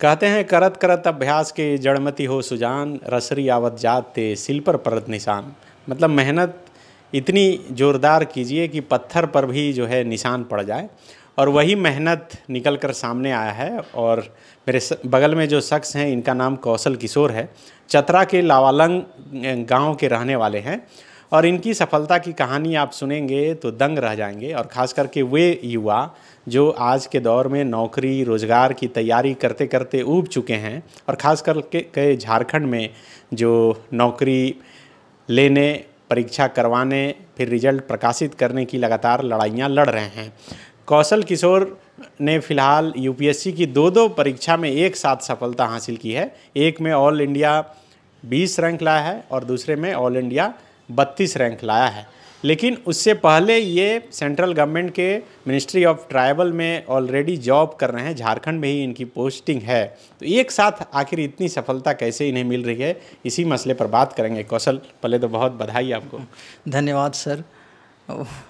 कहते हैं करत करत अभ्यास के जड़मती हो सुजान रसरी आवत जाते सिल पर परत निशान मतलब मेहनत इतनी ज़ोरदार कीजिए कि पत्थर पर भी जो है निशान पड़ जाए और वही मेहनत निकल कर सामने आया है और मेरे बगल में जो शख्स हैं इनका नाम कौशल किशोर है चतरा के लावालंग गांव के रहने वाले हैं और इनकी सफलता की कहानी आप सुनेंगे तो दंग रह जाएंगे और ख़ास करके वे युवा जो आज के दौर में नौकरी रोज़गार की तैयारी करते करते ऊब चुके हैं और ख़ास करके झारखंड में जो नौकरी लेने परीक्षा करवाने फिर रिजल्ट प्रकाशित करने की लगातार लड़ाइयाँ लड़ रहे हैं कौशल किशोर ने फिलहाल यूपीएससी की दो दो परीक्षा में एक साथ सफलता हासिल की है एक में ऑल इंडिया बीस रैंक लाया है और दूसरे में ऑल इंडिया बत्तीस रैंक लाया है लेकिन उससे पहले ये सेंट्रल गवर्नमेंट के मिनिस्ट्री ऑफ ट्राइबल में ऑलरेडी जॉब कर रहे हैं झारखंड में ही इनकी पोस्टिंग है तो एक साथ आखिर इतनी सफलता कैसे इन्हें मिल रही है इसी मसले पर बात करेंगे कौशल पहले तो बहुत बधाई आपको धन्यवाद सर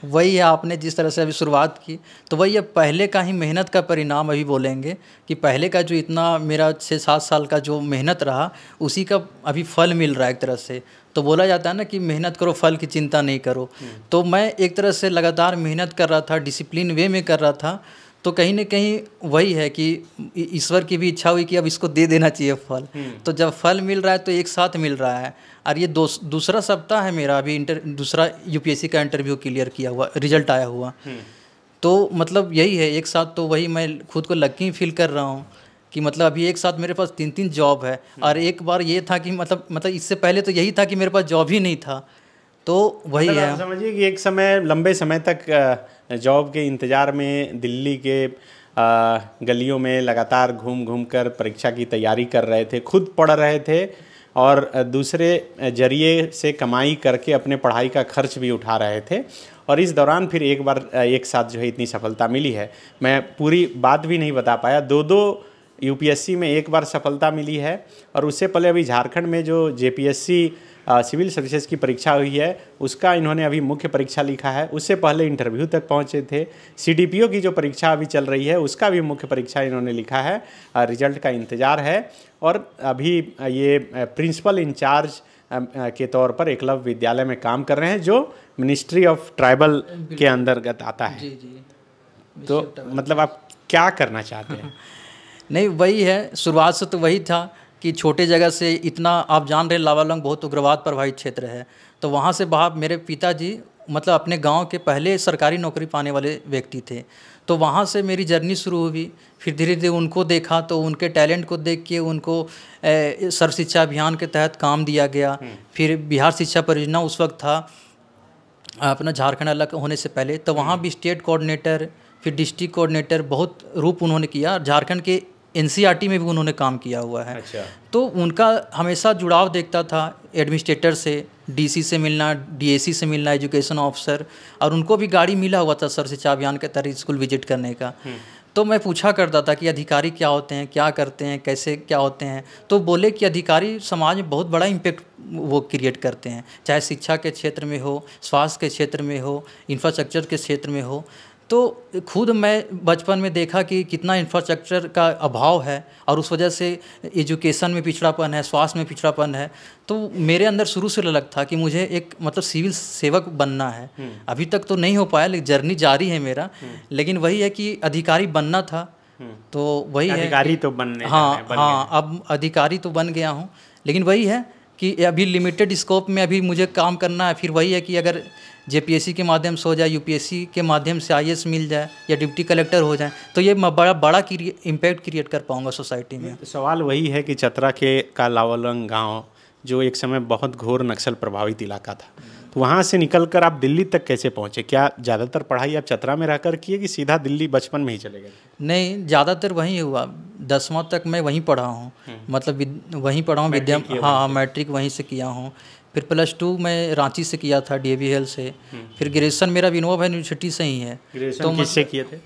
वही है आपने जिस तरह से अभी शुरुआत की तो वही है पहले का ही मेहनत का परिणाम अभी बोलेंगे कि पहले का जो इतना मेरा छः सात साल का जो मेहनत रहा उसी का अभी फल मिल रहा है एक तरह से तो बोला जाता है ना कि मेहनत करो फल की चिंता नहीं करो हम्म। तो मैं एक तरह से लगातार मेहनत कर रहा था डिसिप्लिन वे में कर रहा था तो कहीं ना कहीं वही है कि ईश्वर की भी इच्छा हुई कि अब इसको दे देना चाहिए फल हम्म। तो जब फल मिल रहा है तो एक साथ मिल रहा है और ये दूसरा सप्ताह है मेरा अभी इंटर दूसरा यूपीएससी का इंटरव्यू क्लियर किया हुआ रिजल्ट आया हुआ हम्म। तो मतलब यही है एक साथ तो वही मैं खुद को लक्की फील कर रहा हूँ कि मतलब अभी एक साथ मेरे पास तीन तीन जॉब है हम्म। और एक बार ये था कि मतलब मतलब इससे पहले तो यही था कि मेरे पास जॉब ही नहीं था तो वही मतलब है समझिए कि एक समय लंबे समय तक जॉब के इंतज़ार में दिल्ली के गलियों में लगातार घूम घूम कर परीक्षा की तैयारी कर रहे थे खुद पढ़ रहे थे और दूसरे जरिए से कमाई करके अपने पढ़ाई का खर्च भी उठा रहे थे और इस दौरान फिर एक बार एक साथ जो है इतनी सफलता मिली है मैं पूरी बात भी नहीं बता पाया दो दो यूपीएससी में एक बार सफलता मिली है और उससे पहले अभी झारखंड में जो जेपीएससी सिविल सर्विसेज की परीक्षा हुई है उसका इन्होंने अभी मुख्य परीक्षा लिखा है उससे पहले इंटरव्यू तक पहुंचे थे सीडीपीओ की जो परीक्षा अभी चल रही है उसका भी मुख्य परीक्षा इन्होंने लिखा है रिजल्ट का इंतज़ार है और अभी ये प्रिंसिपल इंचार्ज के तौर पर एकलव्य विद्यालय में काम कर रहे हैं जो मिनिस्ट्री ऑफ ट्राइबल के अंतर्गत आता है जी जी तो मतलब आप क्या करना चाहते हैं नहीं वही है शुरुआत से तो वही था कि छोटे जगह से इतना आप जान रहे लावालंग बहुत उग्रवाद प्रभावित क्षेत्र है तो वहाँ से बाहर मेरे पिताजी मतलब अपने गांव के पहले सरकारी नौकरी पाने वाले व्यक्ति थे तो वहाँ से मेरी जर्नी शुरू हुई फिर धीरे धीरे उनको देखा तो उनके टैलेंट को देख के उनको सर्व शिक्षा अभियान के तहत काम दिया गया हम्म। फिर बिहार शिक्षा परियोजना उस वक्त था अपना झारखंड अलग होने से पहले तो वहाँ हम्म। भी स्टेट कोऑर्डिनेटर फिर डिस्ट्रिक्ट कोऑर्डिनेटर बहुत रूप उन्होंने किया झारखंड के एन में भी उन्होंने काम किया हुआ है अच्छा। तो उनका हमेशा जुड़ाव देखता था एडमिनिस्ट्रेटर से डीसी से मिलना डीएसी से मिलना एजुकेशन ऑफिसर और उनको भी गाड़ी मिला हुआ था सर शिक्षा अभियान के तहत स्कूल विजिट करने का हम्म। तो मैं पूछा करता था कि अधिकारी क्या होते हैं क्या करते हैं कैसे क्या होते हैं तो बोले कि अधिकारी समाज में बहुत बड़ा इम्पेक्ट वो क्रिएट करते हैं चाहे शिक्षा के क्षेत्र में हो स्वास्थ्य के क्षेत्र में हो इंफ्रास्ट्रक्चर के क्षेत्र में हो तो खुद मैं बचपन में देखा कि कितना इंफ्रास्ट्रक्चर का अभाव है और उस वजह से एजुकेशन में पिछड़ापन है स्वास्थ्य में पिछड़ापन है तो मेरे अंदर शुरू से लग था कि मुझे एक मतलब सिविल सेवक बनना है हम्म। अभी तक तो नहीं हो पाया लेकिन जर्नी जारी है मेरा हम्म। लेकिन वही है कि अधिकारी बनना था हम्म। तो वही है अधिकारी तो बनने हाँ बन हाँ अब अधिकारी तो बन गया हूँ लेकिन वही है कि अभी लिमिटेड स्कोप में अभी मुझे काम करना है फिर वही है कि अगर जे के माध्यम से हो जाए यूपीएससी के माध्यम से आई मिल जाए या डिप्टी कलेक्टर हो जाए तो ये बड़ा बड़ा इम्पैक्ट क्रिएट कर पाऊँगा सोसाइटी में तो सवाल वही है कि चतरा के का लावलंग गाँव जो एक समय बहुत घोर नक्सल प्रभावित इलाका था तो वहाँ से निकल कर आप दिल्ली तक कैसे पहुँचे क्या ज़्यादातर पढ़ाई आप चतरा में रहकर किए कि सीधा दिल्ली बचपन में ही चले गए नहीं ज़्यादातर वहीं हुआ दसवां तक मैं वहीं पढ़ा हूँ हम्म। मतलब वहीं पढ़ा हूँ विद्या हाँ, हाँ मैट्रिक वहीं से किया हूँ फिर प्लस टू मैं रांची से किया था डी ए से हम्म। फिर ग्रेजुएसन मेरा विनोबा भाई यूनिवर्सिटी से ही है तो किससे मतलब किए थे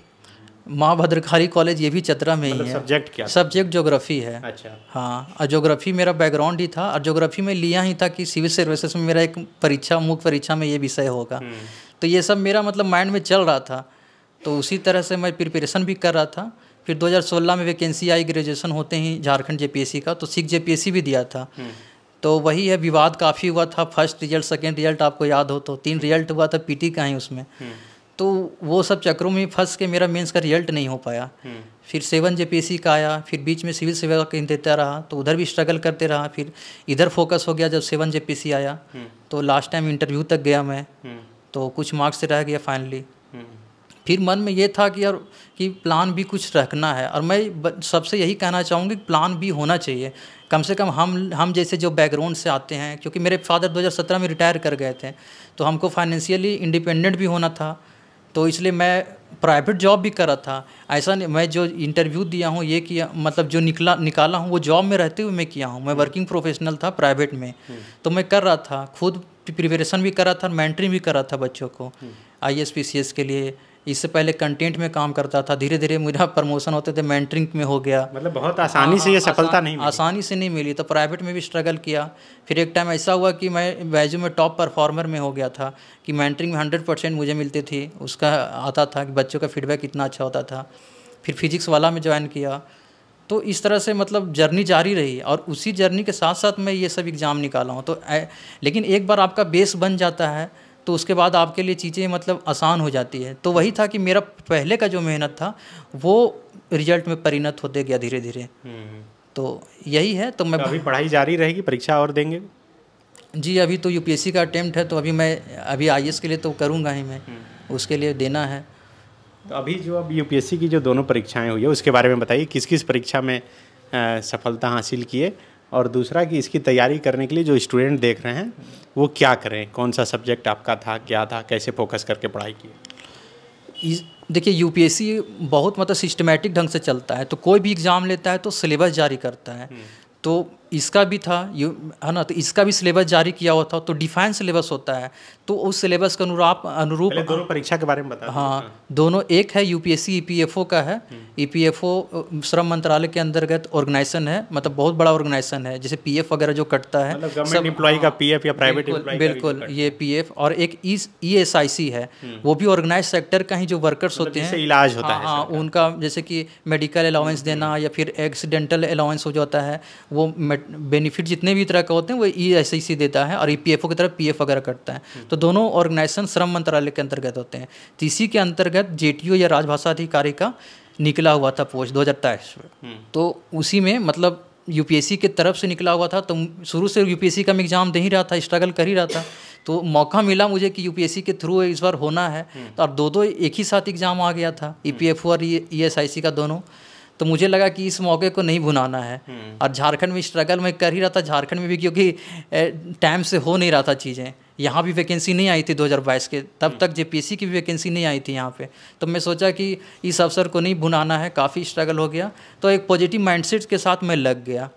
माँ भद्रखारी कॉलेज ये भी चतरा में ही मतलब है सब्जेक्ट क्या सब्जेक्ट जोग्राफी है अच्छा हाँ और जोग्राफी मेरा बैकग्राउंड ही था और जोग्राफी में लिया ही था कि सिविल सर्विसेज में मेरा एक परीक्षा मुख्य परीक्षा में ये विषय होगा हम्म। तो ये सब मेरा मतलब माइंड में चल रहा था तो उसी तरह से मैं प्रिपरेशन भी कर रहा था फिर 2016 में वैकेंसी आई ग्रेजुएशन होते ही झारखंड जे का तो सिख जे भी दिया था हम्म। तो वही है विवाद काफ़ी हुआ था फर्स्ट रिजल्ट सेकेंड रिजल्ट आपको याद हो तो तीन रिजल्ट हुआ था पीटी का ही उसमें हम्म। तो वो सब चक्रों में फंस के मेरा मेंस का रिजल्ट नहीं हो पाया हम्म। फिर सेवन जे का आया फिर बीच में सिविल सेवा का देता रहा तो उधर भी स्ट्रगल करते रहा फिर इधर फोकस हो गया जब सेवन जे आया हम्म। तो लास्ट टाइम इंटरव्यू तक गया मैं तो कुछ मार्क्स रह गया फाइनली फिर मन में ये था कि यार कि प्लान भी कुछ रखना है और मैं सबसे यही कहना चाहूँगी कि प्लान भी होना चाहिए कम से कम हम हम जैसे जो बैकग्राउंड से आते हैं क्योंकि मेरे फादर 2017 में रिटायर कर गए थे तो हमको फाइनेंशियली इंडिपेंडेंट भी होना था तो इसलिए मैं प्राइवेट जॉब भी कर रहा था ऐसा नहीं मैं जो इंटरव्यू दिया हूँ ये किया मतलब जो निकला निकाला हूँ वो जॉब में रहते हुए मैं किया हूँ मैं वर्किंग हम्म। प्रोफेशनल था प्राइवेट में हम्म। तो मैं कर रहा था खुद प्रिपरेशन भी कर रहा था मेंटरिंग भी कर रहा था बच्चों को आई हम्म। एस के लिए इससे पहले कंटेंट में काम करता था धीरे धीरे मेरा प्रमोशन होते थे मेंटरिंग में हो गया मतलब बहुत आसानी आ, से ये हाँ, हाँ, सफलता आसान, नहीं मिली। आसानी से नहीं मिली तो प्राइवेट में भी स्ट्रगल किया फिर एक टाइम ऐसा हुआ कि मैं वैजू में टॉप परफॉर्मर में हो गया था कि मेंटरिंग में हंड्रेड परसेंट मुझे मिलती थी उसका आता था कि बच्चों का फीडबैक इतना अच्छा होता था फिर फिजिक्स वाला में ज्वाइन किया तो इस तरह से मतलब जर्नी जारी रही और उसी जर्नी के साथ साथ मैं ये सब एग्ज़ाम निकाला हूँ तो लेकिन एक बार आपका बेस बन जाता है तो उसके बाद आपके लिए चीज़ें मतलब आसान हो जाती है तो वही था कि मेरा पहले का जो मेहनत था वो रिजल्ट में परिणत होते गया धीरे धीरे हम्म। तो यही है तो मैं तो अभी पढ़ाई जारी रहेगी परीक्षा और देंगे जी अभी तो यू का अटैम्प्ट है तो अभी मैं अभी आई के लिए तो करूँगा ही मैं हम्म। उसके लिए देना है तो अभी जो अब यू की जो दोनों परीक्षाएं हुई है उसके बारे में बताइए किस किस परीक्षा में आ, सफलता हासिल किए और दूसरा कि इसकी तैयारी करने के लिए जो स्टूडेंट देख रहे हैं वो क्या करें कौन सा सब्जेक्ट आपका था क्या था कैसे फोकस करके पढ़ाई की देखिए यू बहुत मतलब सिस्टमेटिक ढंग से चलता है तो कोई भी एग्ज़ाम लेता है तो सिलेबस जारी करता है हम्म। तो इसका भी था यू है ना तो इसका भी सिलेबस जारी किया हुआ था तो डिफाइन सिलेबस होता है तो उस सिलेबस के अनुरूप अनुरूप दोनों परीक्षा के बारे में बता हाँ, हाँ दोनों एक है यूपीएससी ईपीएफओ e का है ईपीएफओ हम्म। e श्रम मंत्रालय के अंतर्गत ऑर्गेनाइजेशन है मतलब बहुत बड़ा ऑर्गेनाइजेशन है जैसे पीएफ वगैरह जो कटता है मतलब सब एम्प्लॉय का पीएफ या प्राइवेट बिल्कुल ये पीएफ और एक ईएसआईसी e है हम्म। वो भी ऑर्गेनाइज सेक्टर का ही जो वर्कर्स मतलब होते हैं इलाज होता है हाँ, हाँ, उनका जैसे कि मेडिकल हम्म। अलाउंस देना या फिर एक्सीडेंटल अलाउंस हो जाता है वो बेनिफिट जितने भी तरह के होते हैं वो ई एस आई सी देता है और ई पी एफ ओ की तरफ पी एफ वगैरह कटता है हम्म। तो दोनों ऑर्गेनाइजेशन श्रम मंत्रालय के अंतर्गत होते हैं तो इसी के अंतर्गत जे टी ओ या राजभाषा अधिकारी का निकला हुआ था पोस्ट दो हज़ार तेईस में हम्म। तो उसी में मतलब यूपीएससी के तरफ से निकला हुआ था तो शुरू से यूपीएससी का मैं एग्ज़ाम दे ही रहा था स्ट्रगल कर ही रहा था तो मौका मिला मुझे कि यूपीएससी के थ्रू इस बार होना है और दो दो एक ही साथ एग्ज़ाम आ गया था ई पी एफ ओ और ई एस आई सी का दोनों तो मुझे लगा कि इस मौके को नहीं भुनाना है हम्म। और झारखंड में स्ट्रगल मैं कर ही रहा था झारखंड में भी क्योंकि टाइम से हो नहीं रहा था चीज़ें यहाँ भी वैकेंसी नहीं आई थी 2022 के तब हम्म। तक जे की भी वैकेंसी नहीं आई थी यहाँ पे तो मैं सोचा कि इस अवसर को नहीं भुनाना है काफ़ी स्ट्रगल हो गया तो एक पॉजिटिव माइंडसेट के साथ मैं लग गया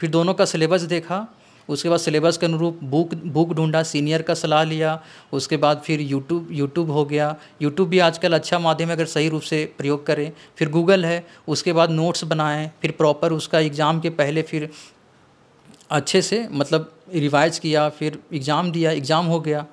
फिर दोनों का सिलेबस देखा उसके बाद सिलेबस के अनुरूप बुक बुक ढूंढा सीनियर का सलाह लिया उसके बाद फिर यूट्यूब यूट्यूब हो गया यूट्यूब भी आजकल अच्छा माध्यम है अगर सही रूप से प्रयोग करें फिर गूगल है उसके बाद नोट्स बनाएं फिर प्रॉपर उसका एग्ज़ाम के पहले फिर अच्छे से मतलब रिवाइज किया फिर एग्ज़ाम दिया एग्ज़ाम हो गया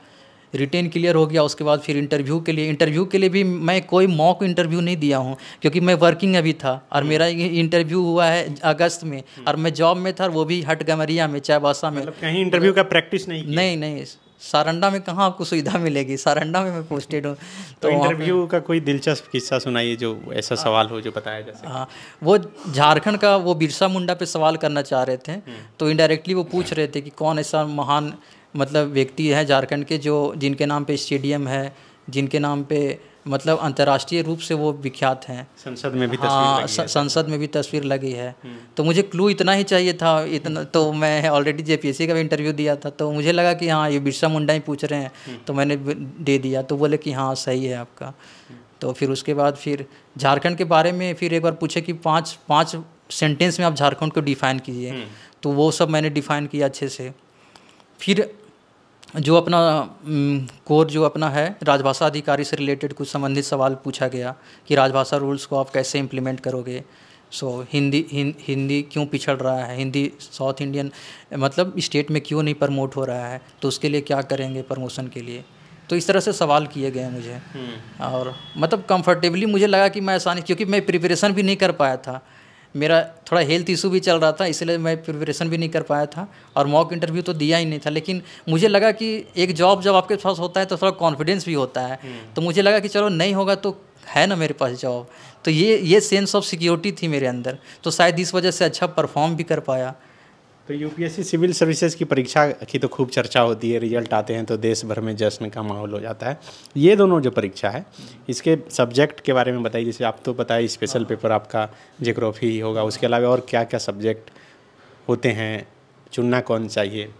रिटेन क्लियर हो गया उसके बाद फिर इंटरव्यू के लिए इंटरव्यू के लिए भी मैं कोई मॉक इंटरव्यू नहीं दिया हूँ क्योंकि मैं वर्किंग अभी था और हम्म। मेरा इंटरव्यू हुआ है अगस्त में हम्म। और मैं जॉब में था वो भी हट गमरिया में चायबासा में मतलब कहीं इंटरव्यू का प्रैक्टिस नहीं नहीं नहीं सारंडा में कहाँ आपको सुविधा मिलेगी सारंडा में मैं पोस्टेड हूँ तो, तो इंटरव्यू का कोई दिलचस्प किस्सा सुनाइए जो ऐसा हाँ। सवाल हो जो बताया जा सके हाँ वो झारखंड का वो बिरसा मुंडा पे सवाल करना चाह रहे थे हम्म। तो इनडायरेक्टली वो पूछ रहे थे कि कौन ऐसा महान मतलब व्यक्ति हैं झारखंड के जो जिनके नाम पे स्टेडियम है जिनके नाम पे मतलब अंतर्राष्ट्रीय रूप से वो विख्यात हैं संसद में भी हाँ संसद में भी तस्वीर लगी है हम्म। तो मुझे क्लू इतना ही चाहिए था इतना तो मैं ऑलरेडी जे का भी इंटरव्यू दिया था तो मुझे लगा कि हाँ ये बिरसा मुंडा ही पूछ रहे हैं हम्म। तो मैंने दे दिया तो बोले कि हाँ सही है आपका हम्म। तो फिर उसके बाद फिर झारखंड के बारे में फिर एक बार पूछे कि पाँच पाँच सेंटेंस में आप झारखंड को डिफाइन कीजिए तो वो सब मैंने डिफाइन किया अच्छे से फिर जो अपना कोर जो अपना है राजभाषा अधिकारी से रिलेटेड कुछ संबंधित सवाल पूछा गया कि राजभाषा रूल्स को आप कैसे इम्प्लीमेंट करोगे सो so, हिंदी हिं, हिंदी क्यों पिछड़ रहा है हिंदी साउथ इंडियन मतलब स्टेट में क्यों नहीं प्रमोट हो रहा है तो उसके लिए क्या करेंगे प्रमोशन के लिए तो इस तरह से सवाल किए गए मुझे हम्म। और मतलब कंफर्टेबली मुझे लगा कि मैं आसानी क्योंकि मैं प्रिपरेशन भी नहीं कर पाया था मेरा थोड़ा हेल्थ इशू भी चल रहा था इसलिए मैं प्रिपरेशन भी नहीं कर पाया था और मॉक इंटरव्यू तो दिया ही नहीं था लेकिन मुझे लगा कि एक जॉब जब आपके पास होता है तो थोड़ा कॉन्फिडेंस भी होता है हम्म। तो मुझे लगा कि चलो नहीं होगा तो है ना मेरे पास जॉब तो ये ये सेंस ऑफ सिक्योरिटी थी मेरे अंदर तो शायद इस वजह से अच्छा परफॉर्म भी कर पाया तो यूपीएससी सिविल सर्विसेज की परीक्षा की तो खूब चर्चा होती है रिजल्ट आते हैं तो देश भर में जश्न का माहौल हो जाता है ये दोनों जो परीक्षा है इसके सब्जेक्ट के बारे में बताइए जैसे आप तो है स्पेशल पेपर आपका जिक्रोफी होगा उसके अलावा और क्या क्या सब्जेक्ट होते हैं चुनना कौन चाहिए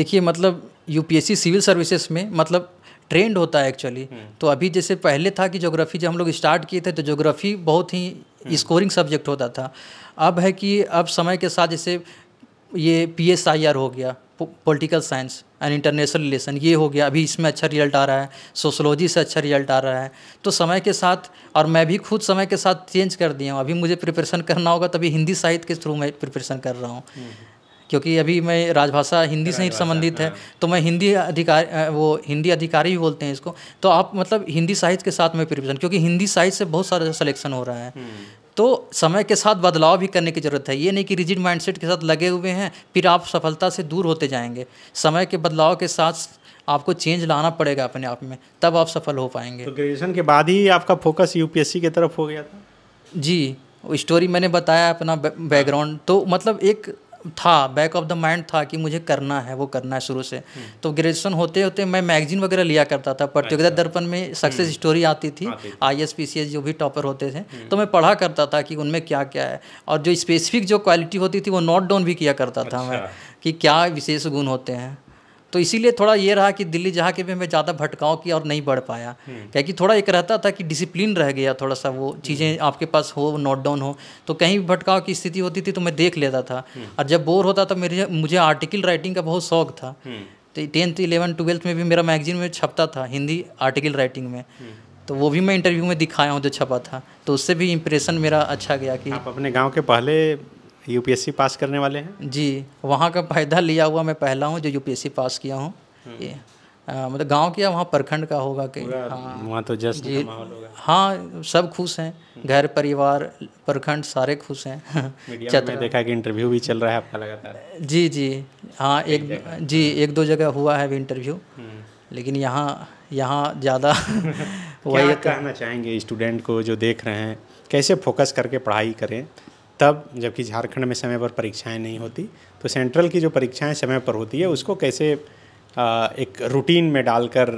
देखिए मतलब यूपीएससी सिविल सर्विसेज में मतलब ट्रेंड होता है एक्चुअली हम्म। तो अभी जैसे पहले था कि जोग्राफ़ी जब हम लोग स्टार्ट किए थे तो जोग्राफ़ी बहुत ही स्कोरिंग हम्म। सब्जेक्ट होता था अब है कि अब समय के साथ जैसे ये पी एस आई आर हो गया political science and international relation ये हो गया अभी इसमें अच्छा रिजल्ट आ रहा है सोशोलॉजी से अच्छा रिजल्ट आ रहा है तो समय के साथ और मैं भी खुद समय के साथ चेंज कर दिया हूँ अभी मुझे प्रिपरेशन करना होगा तभी हिंदी साहित्य के थ्रू मैं प्रिपरेशन कर रहा हूँ हम्म। क्योंकि अभी मैं राजभाषा हिंदी से ही संबंधित है हाँ। तो मैं हिंदी अधिकार वो हिंदी अधिकारी भी बोलते हैं इसको तो आप मतलब हिंदी साहित्य के साथ में प्रिपरेशन क्योंकि हिंदी साहित्य से बहुत सारा सलेक्शन हो रहा है हम्म। तो समय के साथ बदलाव भी करने की ज़रूरत है ये नहीं कि रिजिड माइंडसेट के साथ लगे हुए हैं फिर आप सफलता से दूर होते जाएंगे समय के बदलाव के साथ आपको चेंज लाना पड़ेगा अपने आप में तब आप सफल हो पाएंगे तो ग्रेजुएशन के बाद ही आपका फोकस यूपीएससी की तरफ हो गया था जी स्टोरी मैंने बताया अपना बैकग्राउंड तो मतलब एक था बैक ऑफ द माइंड था कि मुझे करना है वो करना है शुरू से हम्म। तो ग्रेजुएशन होते होते मैं मैगजीन वगैरह लिया करता था प्रतियोगिता अच्छा। दर्पण में सक्सेस हम्म। स्टोरी आती थी I S P C S जो भी टॉपर होते थे हम्म। तो मैं पढ़ा करता था कि उनमें क्या क्या है और जो स्पेसिफिक जो क्वालिटी होती थी वो नोट डाउन भी किया करता था अच्छा। मैं कि क्या विशेष गुण होते हैं तो इसीलिए थोड़ा ये रहा कि दिल्ली जहाँ के भी मैं ज़्यादा भटकाव किया और नहीं बढ़ पाया हम्म। क्या कि थोड़ा एक रहता था कि डिसिप्लिन रह गया थोड़ा सा वो हम्म। चीज़ें आपके पास हो नोट डाउन हो तो कहीं भी भटकाव की स्थिति होती थी तो मैं देख लेता था हम्म। और जब बोर होता था मेरे मुझे आर्टिकल राइटिंग का बहुत शौक था तो टेंथ इलेवन ट्वेल्थ में भी मेरा मैगजीन में छपता था हिंदी आर्टिकल राइटिंग में तो वो भी मैं इंटरव्यू में दिखाया हूँ जो छपा था तो उससे भी इम्प्रेशन मेरा अच्छा गया कि आप अपने गांव के पहले यूपीएससी पास करने वाले हैं जी वहाँ का फायदा लिया हुआ मैं पहला हूँ जो यूपीएससी पास किया हूँ हम्म। मतलब गांव क्या वहाँ प्रखंड का होगा कि हाँ। वहाँ तो जस्ट जी हाँ सब खुश हैं हम्म। घर परिवार प्रखंड सारे खुश हैं मीडिया में देखा कि इंटरव्यू भी चल रहा है आपका लगातार जी जी हाँ एक, जी एक दो जगह हुआ है इंटरव्यू हम्म। लेकिन यहाँ यहाँ ज़्यादा वही तो कहना चाहेंगे स्टूडेंट को जो देख रहे हैं कैसे फोकस करके पढ़ाई करें तब जबकि झारखंड में समय पर परीक्षाएं नहीं होती तो सेंट्रल की जो परीक्षाएं समय पर होती है उसको कैसे एक रूटीन में डालकर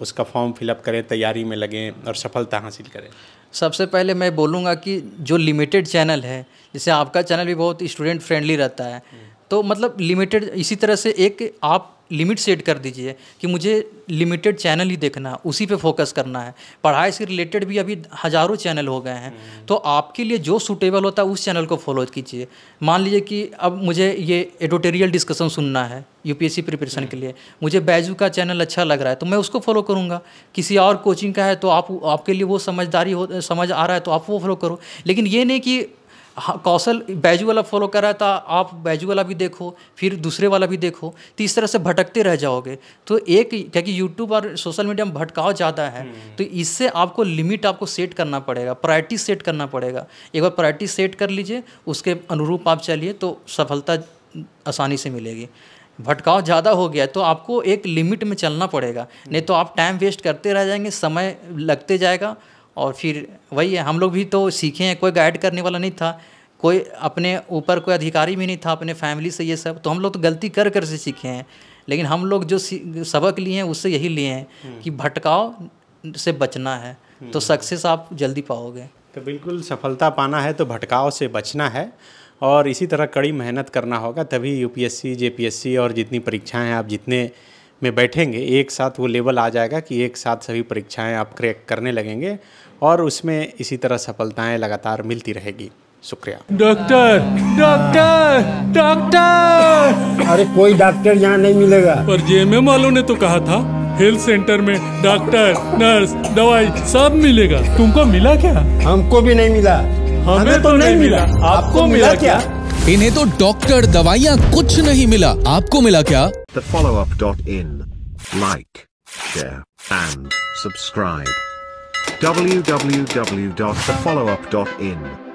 उसका फॉर्म फिलअप करें तैयारी में लगें और सफलता हासिल करें सबसे पहले मैं बोलूँगा कि जो लिमिटेड चैनल है जैसे आपका चैनल भी बहुत स्टूडेंट फ्रेंडली रहता है हम्म। तो मतलब लिमिटेड इसी तरह से एक आप लिमिट सेट कर दीजिए कि मुझे लिमिटेड चैनल ही देखना है उसी पे फोकस करना है पढ़ाई से रिलेटेड भी अभी हज़ारों चैनल हो गए हैं हम्म। तो आपके लिए जो सूटेबल होता है उस चैनल को फॉलो कीजिए मान लीजिए कि अब मुझे ये एडिटोरियल डिस्कशन सुनना है यूपीएससी प्रिपरेशन हम्म। के लिए मुझे बैजू का चैनल अच्छा लग रहा है तो मैं उसको फॉलो करूँगा किसी और कोचिंग का है तो आप आपके लिए वो समझदारी हो समझ आ रहा है तो आप वो फॉलो करो लेकिन ये नहीं कि हाँ, कौशल बैजू वाला फॉलो कर रहा था तो आप बैजू वाला भी देखो फिर दूसरे वाला भी देखो तो इस तरह से भटकते रह जाओगे तो एक क्या कि यूट्यूब और सोशल मीडिया में भटकाव ज़्यादा है हम्म। तो इससे आपको लिमिट आपको सेट करना पड़ेगा प्रायरिटी सेट करना पड़ेगा एक बार प्रायरिटी सेट कर लीजिए उसके अनुरूप आप चलिए तो सफलता आसानी से मिलेगी भटकाव ज़्यादा हो गया तो आपको एक लिमिट में चलना पड़ेगा नहीं तो आप टाइम वेस्ट करते रह जाएंगे समय लगते जाएगा और फिर वही है हम लोग भी तो सीखे हैं कोई गाइड करने वाला नहीं था कोई अपने ऊपर कोई अधिकारी भी नहीं था अपने फैमिली से ये सब तो हम लोग तो गलती कर कर से सीखे हैं लेकिन हम लोग जो सबक लिए हैं उससे यही लिए हैं हम्म। कि भटकाव से बचना है हम्म। तो सक्सेस आप जल्दी पाओगे तो बिल्कुल सफलता पाना है तो भटकाव से बचना है और इसी तरह कड़ी मेहनत करना होगा तभी यू पी और जितनी परीक्षाएँ आप जितने में बैठेंगे एक साथ वो लेवल आ जाएगा कि एक साथ सभी परीक्षाएं आप क्रैक करने लगेंगे और उसमें इसी तरह सफलताएं लगातार मिलती रहेगी शुक्रिया डॉक्टर डॉक्टर डॉक्टर अरे कोई डॉक्टर यहाँ नहीं मिलेगा पर जेएमएम वालों ने तो कहा था हेल्थ सेंटर में डॉक्टर नर्स दवाई सब मिलेगा तुमको मिला क्या हमको भी नहीं मिला हमें तो, तो नहीं मिला आपको मिला क्या इन्हें तो डॉक्टर दवाइयाँ कुछ नहीं मिला आपको मिला क्या the follow up dot in like share and subscribe www.thefollowup.in